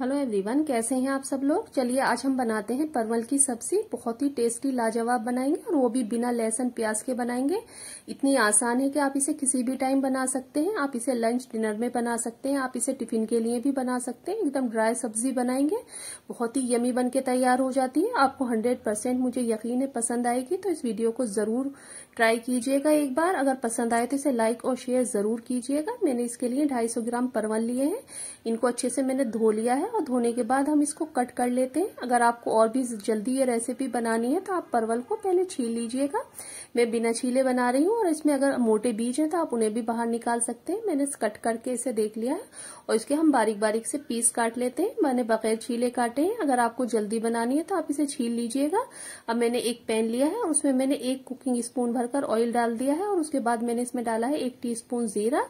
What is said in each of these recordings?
hello everyone कैसे हैं आप सब लोग चलिए आज हम बनाते हैं परवल की सब्जी बहुत ही टेस्टी लाजवाब बनाएंगे और वो भी बिना लहसन प्याज के बनाएंगे इतनी आसान है कि आप इसे किसी भी टाइम बना सकते हैं आप इसे लंच डिनर में बना सकते हैं आप इसे टिफिन के लिए भी बना सकते हैं एकदम ड्राई सब्जी बनाएंगे बहुत ही यमी बन के तैयार हो जाती है आपको हंड्रेड मुझे यकीन है पसंद आएगी तो इस वीडियो को जरूर ट्राई कीजिएगा एक बार अगर पसंद आए तो इसे लाइक और शेयर जरूर कीजिएगा मैंने इसके लिए ढाई ग्राम परवल लिए हैं इनको अच्छे से मैंने धो लिया है और धोने के बाद हम इसको कट कर लेते हैं अगर आपको और भी जल्दी ये रेसिपी बनानी है तो आप परवल को पहले छील लीजिएगा मैं बिना छीले बना रही हूँ और इसमें अगर मोटे बीज हैं तो आप उन्हें भी बाहर निकाल सकते हैं मैंने कट करके इसे देख लिया है और इसके हम बारीक बारीक से पीस काट लेते हैं मैंने बगैर छीले काटे हैं अगर आपको जल्दी बनानी है तो आप इसे छील लीजिएगा अब मैंने एक पैन लिया है और उसमें मैंने एक कुकिंग स्पून भरकर ऑयल डाल दिया है और उसके बाद मैंने इसमें डाला है एक टी जीरा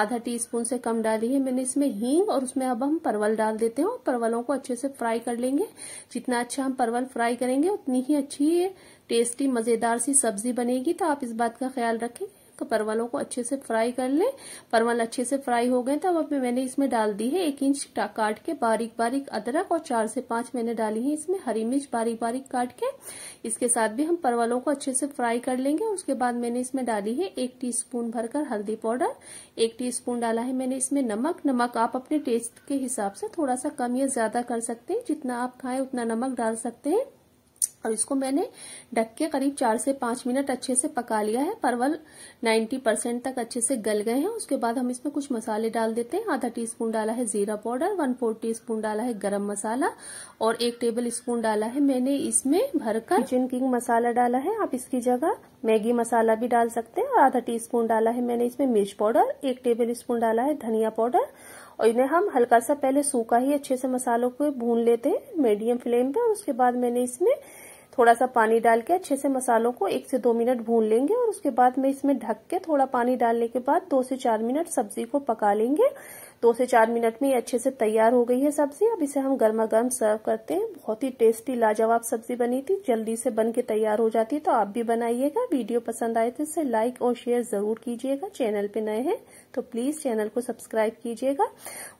आधा टी से कम डाली है मैंने इसमें हींग और उसमें अब हम परवल डाल देते हैं सकते हो परवलों को अच्छे से फ्राई कर लेंगे जितना अच्छा हम परवल फ्राई करेंगे उतनी ही अच्छी टेस्टी मजेदार सी सब्जी बनेगी तो आप इस बात का ख्याल रखें तो परवलों को अच्छे से फ्राई कर लें परवल अच्छे से फ्राई हो गए तब अब मैंने इसमें डाल दी है एक इंच काट के बारीक बारीक अदरक और चार से पांच मैंने डाली है इसमें हरी मिर्च बारीक बारीक काट के इसके साथ भी हम परवलों को अच्छे से फ्राई कर लेंगे उसके बाद मैंने इसमें डाली है एक टी भरकर हल्दी पाउडर एक टी डाला है मैंने इसमें नमक नमक आप अपने टेस्ट के हिसाब से थोड़ा सा कम या ज्यादा कर सकते हैं जितना आप खाएं उतना नमक डाल सकते हैं और इसको मैंने ढक के करीब चार से पांच मिनट अच्छे से पका लिया है परवल 90 परसेंट तक अच्छे से गल गए हैं उसके बाद हम इसमें कुछ मसाले डाल देते हैं आधा टीस्पून डाला है जीरा पाउडर वन फोर टीस्पून डाला है गरम मसाला और एक टेबल स्पून डाला है मैंने इसमें भरकर किचन किंग मसाला डाला है आप इसकी जगह मैगी मसाला भी डाल सकते हैं और आधा टी स्पून डाला है मैंने इसमें मिर्च पाउडर एक टेबल स्पून डाला है धनिया पाउडर और इन्हें हम हल्का सा पहले सूखा ही अच्छे से मसालों को भून लेते हैं मीडियम फ्लेम पे और उसके बाद मैंने इसमें थोड़ा सा पानी डाल के अच्छे से मसालों को एक से दो मिनट भून लेंगे और उसके बाद में इसमें ढक के थोड़ा पानी डालने के बाद दो से चार मिनट सब्जी को पका लेंगे दो से चार मिनट में ये अच्छे से तैयार हो गई है सब्जी अब इसे हम गर्मा गर्म सर्व करते हैं बहुत ही टेस्टी लाजवाब सब्जी बनी थी जल्दी से बन के तैयार हो जाती है तो आप भी बनाइएगा वीडियो पसंद आए तो इसे लाइक और शेयर जरूर कीजिएगा चैनल पे नए हैं तो प्लीज चैनल को सब्सक्राइब कीजिएगा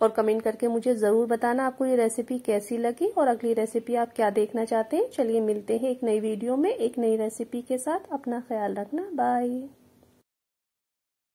और कमेंट करके मुझे जरूर बताना आपको ये रेसिपी कैसी लगी और अगली रेसिपी आप क्या देखना चाहते हैं चलिए मिलते हैं एक नई वीडियो में एक नई रेसिपी के साथ अपना ख्याल रखना बाय